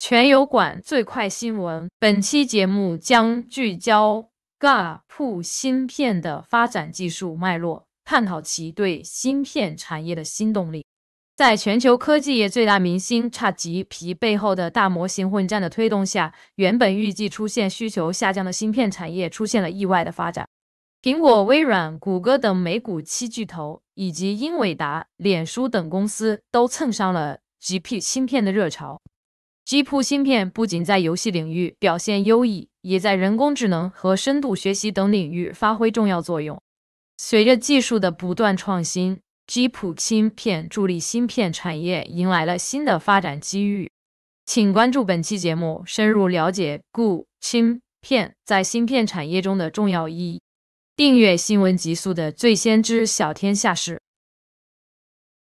全油管最快新闻，本期节目将聚焦 GAP 芯片的发展技术脉络，探讨其对芯片产业的新动力。在全球科技业最大明星差集皮背后的大模型混战的推动下，原本预计出现需求下降的芯片产业出现了意外的发展。苹果、微软、谷歌等美股七巨头，以及英伟达、脸书等公司都蹭上了 g p 芯片的热潮。基普芯片不仅在游戏领域表现优异，也在人工智能和深度学习等领域发挥重要作用。随着技术的不断创新，基普芯片助力芯片产业迎来了新的发展机遇。请关注本期节目，深入了解固芯片在芯片产业中的重要意义。订阅新闻极速的“最先知小天下”事。